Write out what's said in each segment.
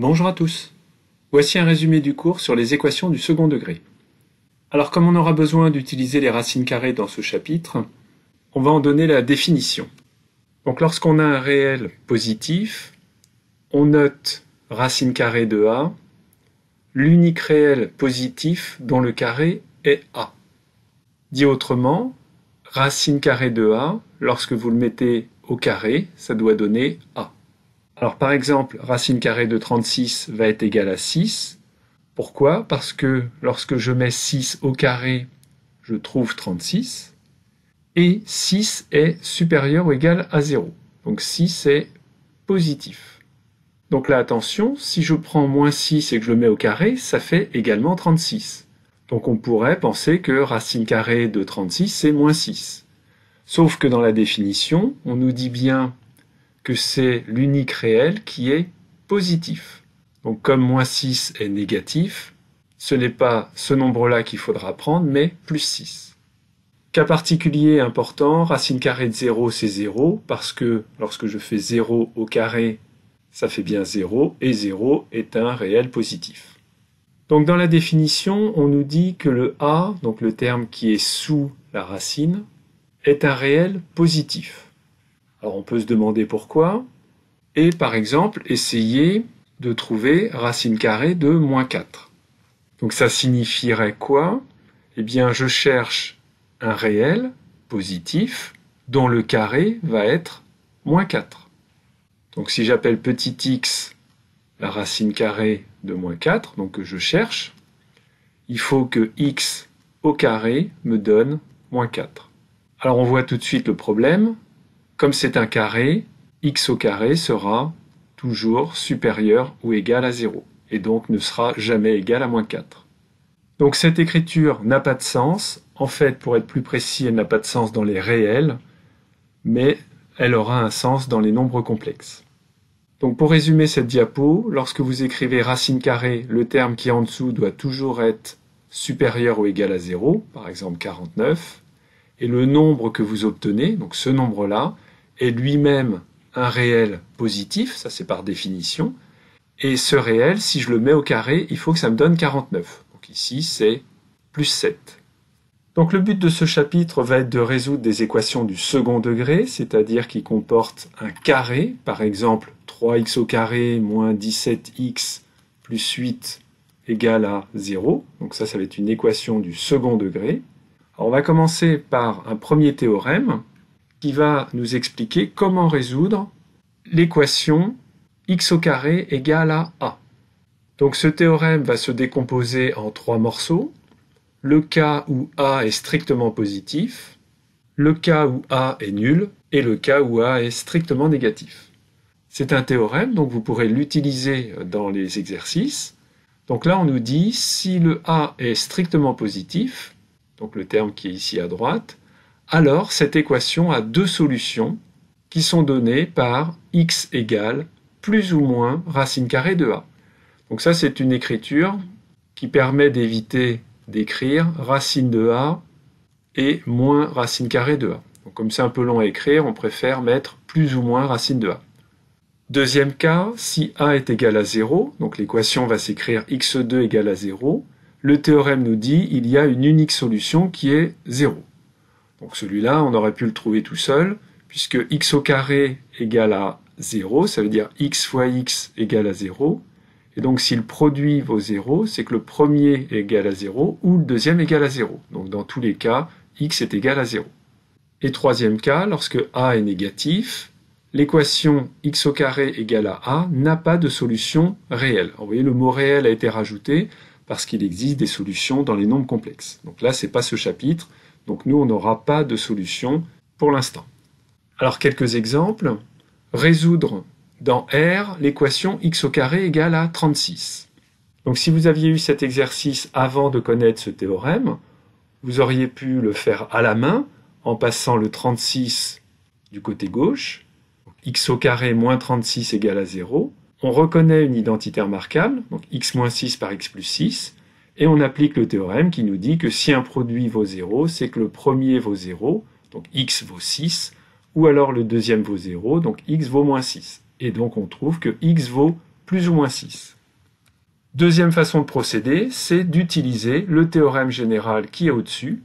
Bonjour à tous. Voici un résumé du cours sur les équations du second degré. Alors comme on aura besoin d'utiliser les racines carrées dans ce chapitre, on va en donner la définition. Donc lorsqu'on a un réel positif, on note racine carrée de A, l'unique réel positif dont le carré est A. Dit autrement, racine carrée de A, lorsque vous le mettez au carré, ça doit donner A. Alors par exemple, racine carrée de 36 va être égale à 6. Pourquoi Parce que lorsque je mets 6 au carré, je trouve 36. Et 6 est supérieur ou égal à 0. Donc 6 est positif. Donc là, attention, si je prends moins 6 et que je le mets au carré, ça fait également 36. Donc on pourrait penser que racine carrée de 36, c'est moins 6. Sauf que dans la définition, on nous dit bien que c'est l'unique réel qui est positif. Donc comme moins 6 est négatif, ce n'est pas ce nombre-là qu'il faudra prendre, mais plus 6. Cas particulier important, racine carrée de 0, c'est 0, parce que lorsque je fais 0 au carré, ça fait bien 0, et 0 est un réel positif. Donc dans la définition, on nous dit que le a, donc le terme qui est sous la racine, est un réel positif. Alors on peut se demander pourquoi, et par exemple essayer de trouver racine carrée de moins 4. Donc ça signifierait quoi Eh bien je cherche un réel positif dont le carré va être moins 4. Donc si j'appelle petit x la racine carrée de moins 4, donc que je cherche, il faut que x au carré me donne moins 4. Alors on voit tout de suite le problème, comme c'est un carré, x au carré sera toujours supérieur ou égal à 0, et donc ne sera jamais égal à moins 4. Donc cette écriture n'a pas de sens. En fait, pour être plus précis, elle n'a pas de sens dans les réels, mais elle aura un sens dans les nombres complexes. Donc pour résumer cette diapo, lorsque vous écrivez racine carrée, le terme qui est en dessous doit toujours être supérieur ou égal à 0, par exemple 49, et le nombre que vous obtenez, donc ce nombre-là, est lui-même un réel positif, ça c'est par définition, et ce réel, si je le mets au carré, il faut que ça me donne 49. Donc ici, c'est plus 7. Donc le but de ce chapitre va être de résoudre des équations du second degré, c'est-à-dire qui comportent un carré, par exemple 3x au carré moins 17x plus 8 égale à 0. Donc ça, ça va être une équation du second degré. on va commencer par un premier théorème qui va nous expliquer comment résoudre l'équation x au carré égale à a. Donc ce théorème va se décomposer en trois morceaux. Le cas où a est strictement positif, le cas où a est nul et le cas où a est strictement négatif. C'est un théorème, donc vous pourrez l'utiliser dans les exercices. Donc là, on nous dit si le a est strictement positif, donc le terme qui est ici à droite, alors cette équation a deux solutions qui sont données par x égale plus ou moins racine carrée de a. Donc ça c'est une écriture qui permet d'éviter d'écrire racine de a et moins racine carrée de a. Donc comme c'est un peu long à écrire, on préfère mettre plus ou moins racine de a. Deuxième cas, si a est égal à 0, donc l'équation va s'écrire x2 égale à 0, le théorème nous dit qu'il y a une unique solution qui est 0. Donc celui-là, on aurait pu le trouver tout seul, puisque x au carré égale à 0, ça veut dire x fois x égale à 0. Et donc si le produit vaut 0, c'est que le premier est égal à 0 ou le deuxième est égal à 0. Donc dans tous les cas, x est égal à 0. Et troisième cas, lorsque a est négatif, l'équation x au carré égale à a n'a pas de solution réelle. vous voyez, le mot réel a été rajouté parce qu'il existe des solutions dans les nombres complexes. Donc là, ce n'est pas ce chapitre, donc nous, on n'aura pas de solution pour l'instant. Alors quelques exemples. Résoudre dans R l'équation x au carré égale à 36. Donc si vous aviez eu cet exercice avant de connaître ce théorème, vous auriez pu le faire à la main en passant le 36 du côté gauche, x au carré moins 36 égale à 0. On reconnaît une identité remarquable, donc x moins 6 par x plus 6, et on applique le théorème qui nous dit que si un produit vaut 0, c'est que le premier vaut 0, donc x vaut 6, ou alors le deuxième vaut 0, donc x vaut moins 6. Et donc on trouve que x vaut plus ou moins 6. Deuxième façon de procéder, c'est d'utiliser le théorème général qui est au-dessus,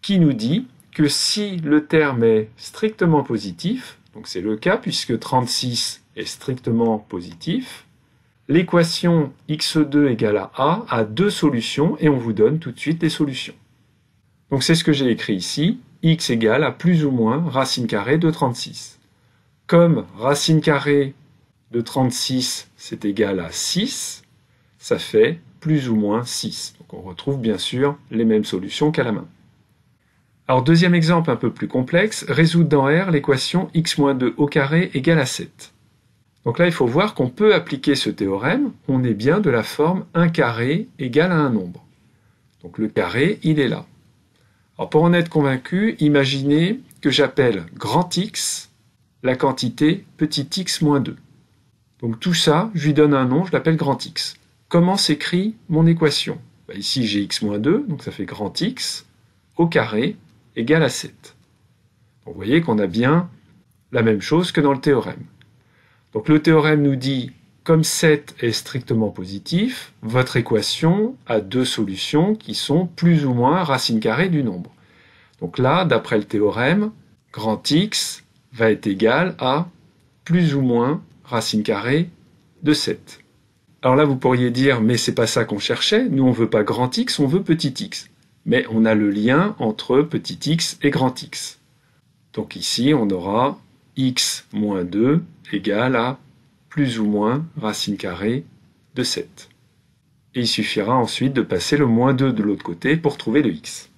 qui nous dit que si le terme est strictement positif, donc c'est le cas puisque 36 est strictement positif, l'équation x2 égale à a a deux solutions et on vous donne tout de suite les solutions. Donc c'est ce que j'ai écrit ici, x égale à plus ou moins racine carrée de 36. Comme racine carrée de 36, c'est égal à 6, ça fait plus ou moins 6. Donc on retrouve bien sûr les mêmes solutions qu'à la main. Alors deuxième exemple un peu plus complexe, résoudre dans R l'équation x-2 au carré égale à 7. Donc là, il faut voir qu'on peut appliquer ce théorème. On est bien de la forme 1 carré égal à un nombre. Donc le carré, il est là. Alors pour en être convaincu, imaginez que j'appelle grand X la quantité petit x moins 2. Donc tout ça, je lui donne un nom, je l'appelle grand X. Comment s'écrit mon équation ben, Ici, j'ai x moins 2, donc ça fait grand X au carré égal à 7. vous voyez qu'on a bien la même chose que dans le théorème. Donc le théorème nous dit, comme 7 est strictement positif, votre équation a deux solutions qui sont plus ou moins racine carrée du nombre. Donc là, d'après le théorème, grand X va être égal à plus ou moins racine carrée de 7. Alors là, vous pourriez dire, mais c'est pas ça qu'on cherchait, nous on veut pas grand X, on veut petit x. Mais on a le lien entre petit x et grand X. Donc ici, on aura x moins 2 égale à plus ou moins racine carrée de 7. Et il suffira ensuite de passer le moins 2 de l'autre côté pour trouver le x.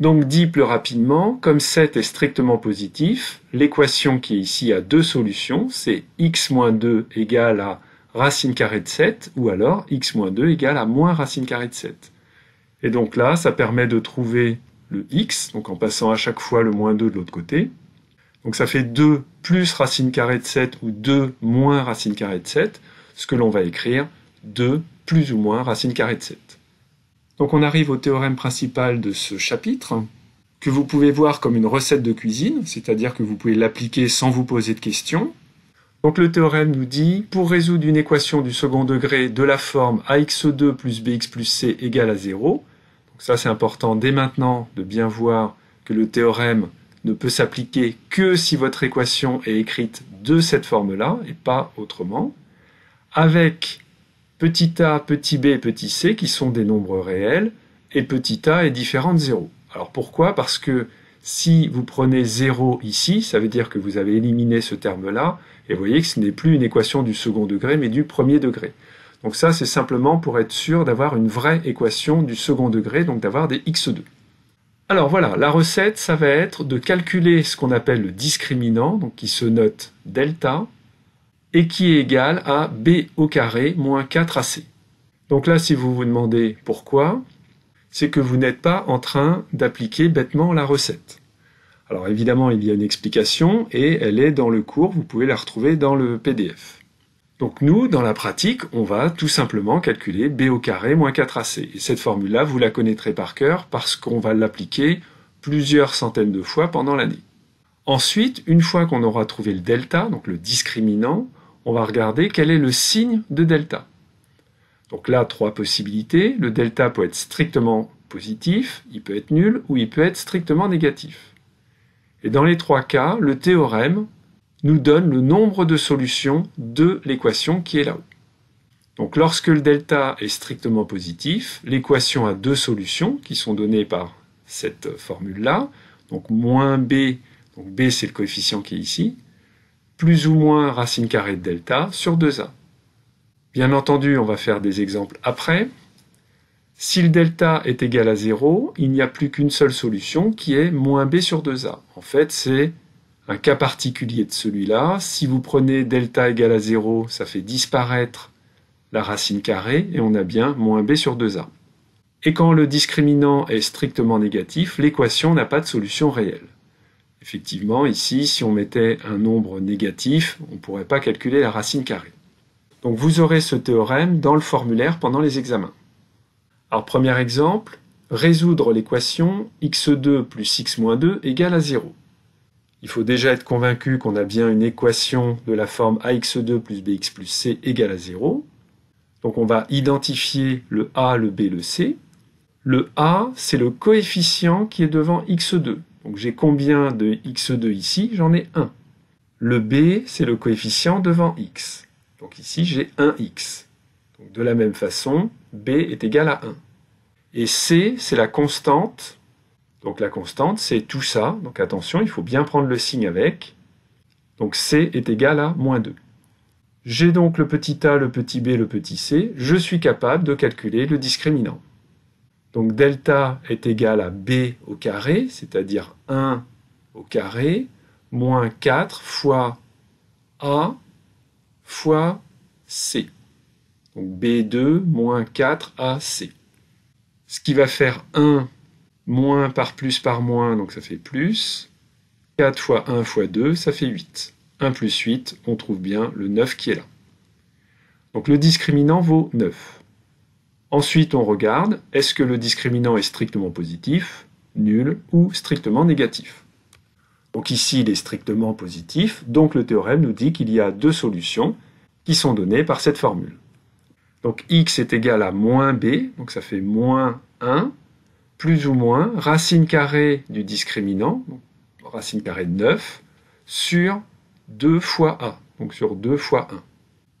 Donc dit plus rapidement, comme 7 est strictement positif, l'équation qui est ici a deux solutions, c'est x moins 2 égale à racine carrée de 7, ou alors x moins 2 égale à moins racine carrée de 7. Et donc là, ça permet de trouver le x, donc en passant à chaque fois le moins 2 de l'autre côté, donc ça fait 2 plus racine carrée de 7 ou 2 moins racine carrée de 7, ce que l'on va écrire 2 plus ou moins racine carrée de 7. Donc on arrive au théorème principal de ce chapitre, que vous pouvez voir comme une recette de cuisine, c'est-à-dire que vous pouvez l'appliquer sans vous poser de questions. Donc le théorème nous dit, pour résoudre une équation du second degré de la forme ax2 plus bx plus c égale à 0, donc ça c'est important dès maintenant de bien voir que le théorème ne peut s'appliquer que si votre équation est écrite de cette forme-là et pas autrement, avec petit a, petit b, et petit c qui sont des nombres réels, et petit a est différent de 0. Alors pourquoi Parce que si vous prenez 0 ici, ça veut dire que vous avez éliminé ce terme-là, et vous voyez que ce n'est plus une équation du second degré, mais du premier degré. Donc ça, c'est simplement pour être sûr d'avoir une vraie équation du second degré, donc d'avoir des x2. Alors voilà, la recette, ça va être de calculer ce qu'on appelle le discriminant, donc qui se note delta, et qui est égal à b au carré moins 4ac. Donc là, si vous vous demandez pourquoi, c'est que vous n'êtes pas en train d'appliquer bêtement la recette. Alors évidemment, il y a une explication, et elle est dans le cours, vous pouvez la retrouver dans le PDF. Donc nous, dans la pratique, on va tout simplement calculer b au carré moins 4ac. Et cette formule-là, vous la connaîtrez par cœur parce qu'on va l'appliquer plusieurs centaines de fois pendant l'année. Ensuite, une fois qu'on aura trouvé le delta, donc le discriminant, on va regarder quel est le signe de delta. Donc là, trois possibilités. Le delta peut être strictement positif, il peut être nul ou il peut être strictement négatif. Et dans les trois cas, le théorème nous donne le nombre de solutions de l'équation qui est là-haut. Donc lorsque le delta est strictement positif, l'équation a deux solutions qui sont données par cette formule-là. Donc moins b, donc b c'est le coefficient qui est ici, plus ou moins racine carrée de delta sur 2a. Bien entendu, on va faire des exemples après. Si le delta est égal à 0, il n'y a plus qu'une seule solution qui est moins b sur 2a. En fait, c'est un cas particulier de celui-là. Si vous prenez delta égale à 0, ça fait disparaître la racine carrée et on a bien moins b sur 2a. Et quand le discriminant est strictement négatif, l'équation n'a pas de solution réelle. Effectivement, ici, si on mettait un nombre négatif, on ne pourrait pas calculer la racine carrée. Donc vous aurez ce théorème dans le formulaire pendant les examens. Alors premier exemple, résoudre l'équation x2 plus x-2 égale à 0 il faut déjà être convaincu qu'on a bien une équation de la forme ax2 plus bx plus c égale à 0. Donc on va identifier le a, le b, le c. Le a, c'est le coefficient qui est devant x2. Donc j'ai combien de x2 ici J'en ai 1. Le b, c'est le coefficient devant x. Donc ici, j'ai 1x. Donc de la même façon, b est égal à 1. Et c, c'est la constante donc la constante, c'est tout ça. Donc attention, il faut bien prendre le signe avec. Donc C est égal à moins 2. J'ai donc le petit a, le petit b, le petit c. Je suis capable de calculer le discriminant. Donc delta est égal à b au carré, c'est-à-dire 1 au carré, moins 4 fois a fois c. Donc b2 moins 4ac. Ce qui va faire 1 Moins par plus par moins, donc ça fait plus. 4 fois 1 fois 2, ça fait 8. 1 plus 8, on trouve bien le 9 qui est là. Donc le discriminant vaut 9. Ensuite, on regarde, est-ce que le discriminant est strictement positif, nul ou strictement négatif Donc ici, il est strictement positif, donc le théorème nous dit qu'il y a deux solutions qui sont données par cette formule. Donc x est égal à moins b, donc ça fait moins 1 plus ou moins racine carrée du discriminant, racine carrée de 9, sur 2 fois 1, donc sur 2 fois 1.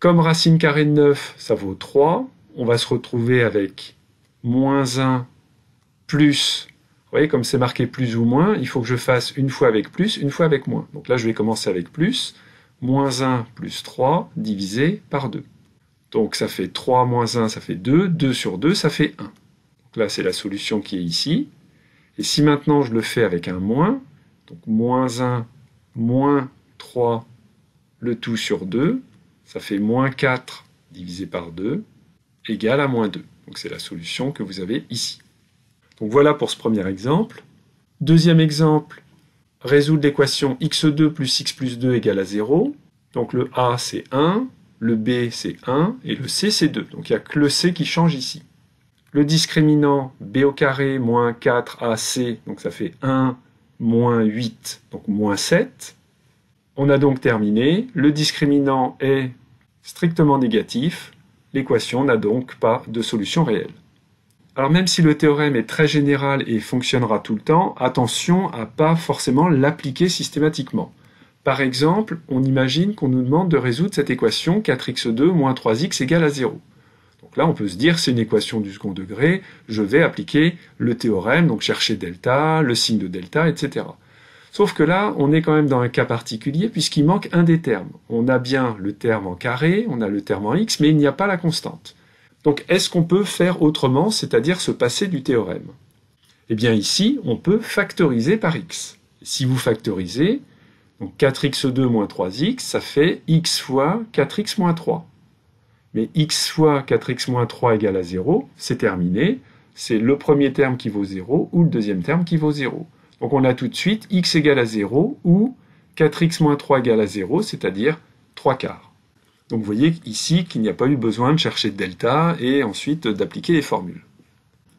Comme racine carrée de 9, ça vaut 3, on va se retrouver avec moins 1 plus. Vous voyez, comme c'est marqué plus ou moins, il faut que je fasse une fois avec plus, une fois avec moins. Donc là, je vais commencer avec plus. Moins 1 plus 3 divisé par 2. Donc ça fait 3 moins 1, ça fait 2. 2 sur 2, ça fait 1. Là, c'est la solution qui est ici. Et si maintenant je le fais avec un moins, donc moins 1, moins 3, le tout sur 2, ça fait moins 4 divisé par 2, égale à moins 2. Donc c'est la solution que vous avez ici. Donc voilà pour ce premier exemple. Deuxième exemple, résoudre l'équation x2 plus x plus 2 égale à 0. Donc le a c'est 1, le b c'est 1 et le c c'est 2. Donc il n'y a que le c qui change ici. Le discriminant b au carré moins 4ac, donc ça fait 1 moins 8, donc moins 7. On a donc terminé. Le discriminant est strictement négatif. L'équation n'a donc pas de solution réelle. Alors même si le théorème est très général et fonctionnera tout le temps, attention à pas forcément l'appliquer systématiquement. Par exemple, on imagine qu'on nous demande de résoudre cette équation 4x2 moins 3x égale à 0 là, on peut se dire, c'est une équation du second degré, je vais appliquer le théorème, donc chercher delta, le signe de delta, etc. Sauf que là, on est quand même dans un cas particulier puisqu'il manque un des termes. On a bien le terme en carré, on a le terme en x, mais il n'y a pas la constante. Donc est-ce qu'on peut faire autrement, c'est-à-dire se passer du théorème Eh bien ici, on peut factoriser par x. Si vous factorisez, donc 4x2 moins 3x, ça fait x fois 4x moins 3. Mais x fois 4x moins 3 égale à 0, c'est terminé. C'est le premier terme qui vaut 0 ou le deuxième terme qui vaut 0. Donc on a tout de suite x égale à 0 ou 4x moins 3 égale à 0, c'est-à-dire 3 quarts. Donc vous voyez ici qu'il n'y a pas eu besoin de chercher de delta et ensuite d'appliquer les formules.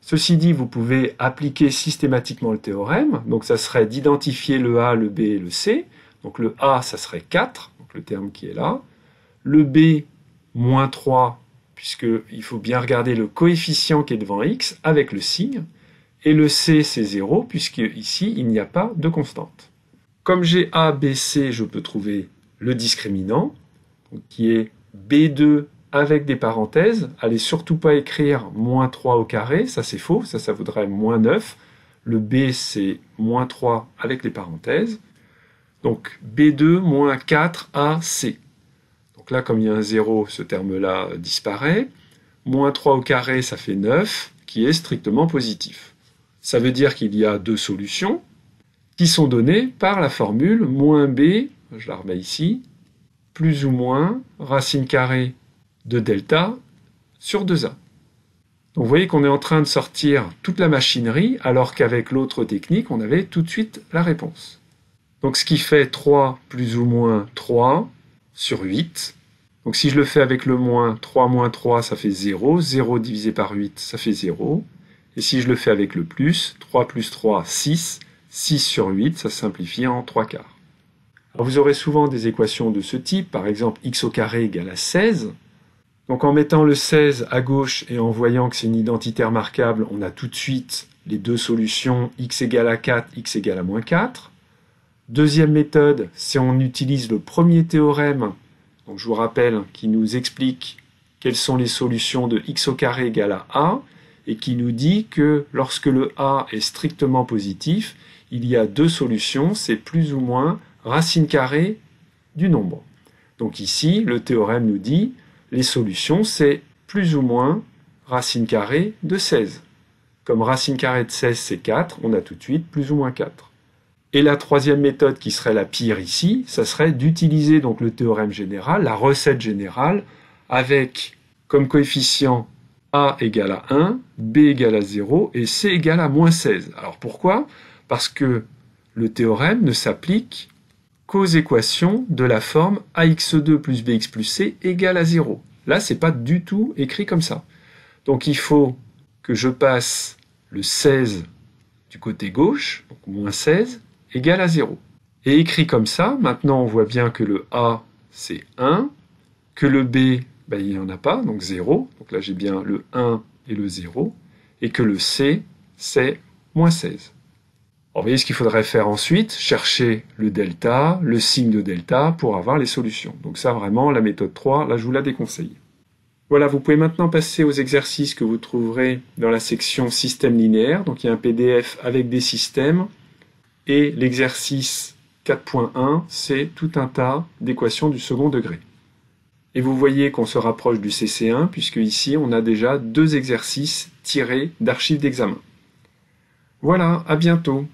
Ceci dit, vous pouvez appliquer systématiquement le théorème. Donc ça serait d'identifier le A, le B et le C. Donc le A, ça serait 4, donc le terme qui est là. Le B, moins 3, puisqu'il faut bien regarder le coefficient qui est devant x avec le signe, et le c c'est 0, puisque ici il n'y a pas de constante. Comme j'ai a, b, c, je peux trouver le discriminant, qui est b2 avec des parenthèses. Allez surtout pas écrire moins 3 au carré, ça c'est faux, ça ça vaudrait moins 9. Le b c'est moins 3 avec les parenthèses. Donc b2 moins 4 ac. Donc là, comme il y a un 0, ce terme-là disparaît. Moins 3 au carré, ça fait 9, qui est strictement positif. Ça veut dire qu'il y a deux solutions qui sont données par la formule moins b, je la remets ici, plus ou moins racine carrée de delta sur 2a. Donc vous voyez qu'on est en train de sortir toute la machinerie, alors qu'avec l'autre technique, on avait tout de suite la réponse. Donc ce qui fait 3 plus ou moins 3, sur 8. Donc si je le fais avec le moins, 3 moins 3, ça fait 0. 0 divisé par 8, ça fait 0. Et si je le fais avec le plus, 3 plus 3, 6. 6 sur 8, ça simplifie en 3 quarts. Alors vous aurez souvent des équations de ce type, par exemple x au carré égale à 16. Donc en mettant le 16 à gauche et en voyant que c'est une identité remarquable, on a tout de suite les deux solutions x égale à 4, x égale à moins 4. Deuxième méthode, c'est on utilise le premier théorème, donc je vous rappelle, qui nous explique quelles sont les solutions de x au carré égal à a, et qui nous dit que lorsque le a est strictement positif, il y a deux solutions, c'est plus ou moins racine carrée du nombre. Donc ici, le théorème nous dit, les solutions, c'est plus ou moins racine carrée de 16. Comme racine carrée de 16, c'est 4, on a tout de suite plus ou moins 4. Et la troisième méthode qui serait la pire ici, ça serait d'utiliser donc le théorème général, la recette générale, avec comme coefficient a égale à 1, b égale à 0 et c égale à moins 16. Alors pourquoi Parce que le théorème ne s'applique qu'aux équations de la forme ax2 plus bx plus c égale à 0. Là, ce n'est pas du tout écrit comme ça. Donc il faut que je passe le 16 du côté gauche, donc moins 16, égal à 0. Et écrit comme ça, maintenant on voit bien que le A c'est 1, que le B ben, il n'y en a pas, donc 0, donc là j'ai bien le 1 et le 0, et que le C c'est moins 16. Alors, vous voyez ce qu'il faudrait faire ensuite, chercher le delta, le signe de delta pour avoir les solutions. Donc ça vraiment, la méthode 3, là je vous la déconseille. Voilà, vous pouvez maintenant passer aux exercices que vous trouverez dans la section système linéaire. Donc il y a un PDF avec des systèmes et l'exercice 4.1, c'est tout un tas d'équations du second degré. Et vous voyez qu'on se rapproche du CC1, puisque ici on a déjà deux exercices tirés d'archives d'examen. Voilà, à bientôt